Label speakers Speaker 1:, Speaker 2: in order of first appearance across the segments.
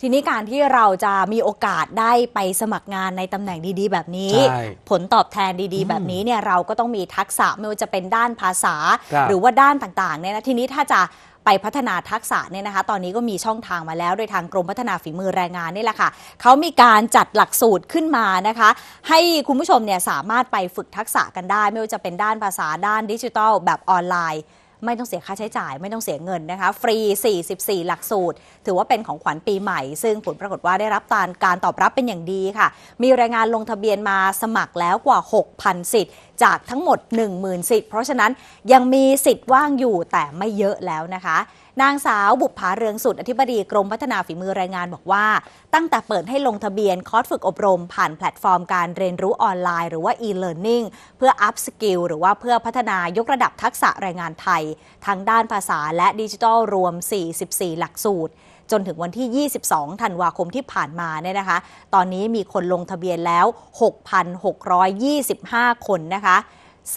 Speaker 1: ทีนี้การที่เราจะมีโอกาสได้ไปสมัครงานในตำแหน่งดีๆแบบนี้ ผลตอบแทนดีๆแบบนี้เนี่ยเราก็ต้องมีทักษะไม่ว่าจะเป็นด้านภาษาหรือว่าด้านต่างๆเนี่ยนะทีนี้ถ้าจะไปพัฒนาทักษะเนี่ยนะคะ ตอนนี้ก็มีช่องทางมาแล้ว โดยทางกรมพัฒนาฝีมือแรงงานนี่แหละค่ะเขามีการจัดหลักสูตรขึ้นมานะคะ ให้คุณผู้ชมเนี่ยสามารถไปฝึกทักษะกันได้ ไม่ว่าจะเป็นด้านภาษาด้านดิจิทัลแบบออนไลน์ไม่ต้องเสียค่าใช้จ่าย ไม่ต้องเสียเงินนะคะฟรี 44 หลักสูตร ถือว่าเป็นของขวัญปีใหม่ซึ่งผลปรากฏว่าได้รับการการตอบรับเป็นอย่างดีค่ะ มีรายงานลงทะเบียนมาสมัครแล้วกว่า 6,000สิทธิ์จากทั้งหมด10,000สิทธิ์เพราะฉะนั้นยังมีสิทธิ์ว่างอยู่แต่ไม่เยอะแล้วนะคะ นางสาวบุภาเรืองสุดอธิบดีกรมพัฒนาฝีมือแรงงานบอกว่า ตั้งแต่เปิดให้ลงทะเบียนคอร์สฝึกอบรม ผ่านแพลตฟอร์ม การเรียนรู้ออนไลน์ หรือว่า e-learning เพื่อ up skill หรือว่าเพื่อพัฒนายกระดับทักษะแรงงานไทยทั้งด้านภาษาและดิจิทัลรวม 44 หลักสูตร จนถึงวันที่ 22 ธันวาคมที่ผ่านมาเนี่ยนะคะ ตอนนี้มีคนลงทะเบียนแล้ว 6,625 คนนะคะ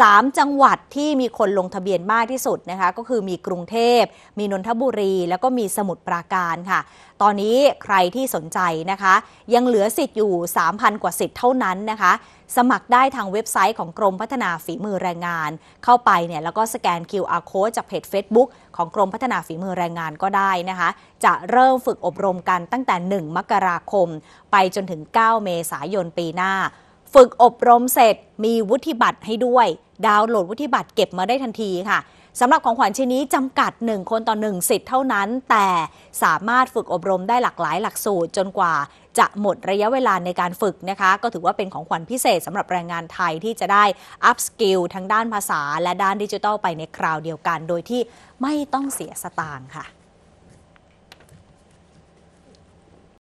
Speaker 1: 3 จังหวัดที่มีคนลงทะเบียนมากที่สุดนะคะก็คือมีกรุงเทพ มีนนทบุรี แล้วก็มีสมุทรปราการค่ะ ตอนนี้ใครที่สนใจนะคะ ยังเหลือสิทธิ์อยู่ 3,000 กว่าสิทธิ์เท่านั้นนะคะ สมัครได้ทางเว็บไซต์ของกรมพัฒนาฝีมือแรงงาน เข้าไปเนี่ยแล้วก็สแกน QR code จากเพจ Facebook ของกรมพัฒนาฝีมือแรงงานก็ได้นะคะ จะเริ่มฝึกอบรมกันตั้งแต่ 1 มกราคม ไปจนถึง 9 เมษายนปีหน้า ฝึกอบรมเสร็จมีวุฒิบัตรให้ด้วยดาวน์โหลดวุฒิบัตรเก็บมาได้ทันทีค่ะสำหรับของขวัญชิ้นนี้จำกัด 1 คนต่อ 1 สิทธิ์เท่านั้น แต่สามารถฝึกอบรมได้หลากหลายหลักสูตร จนกว่าจะหมดระยะเวลาในการฝึกนะคะ ก็ถือว่าเป็นของขวัญพิเศษสำหรับแรงงานไทยที่จะได้อัพสกิลทั้งด้านภาษาและด้านดิจิทัลไปในคราวเดียวกันโดยที่ไม่ต้องเสียสตางค์ค่ะ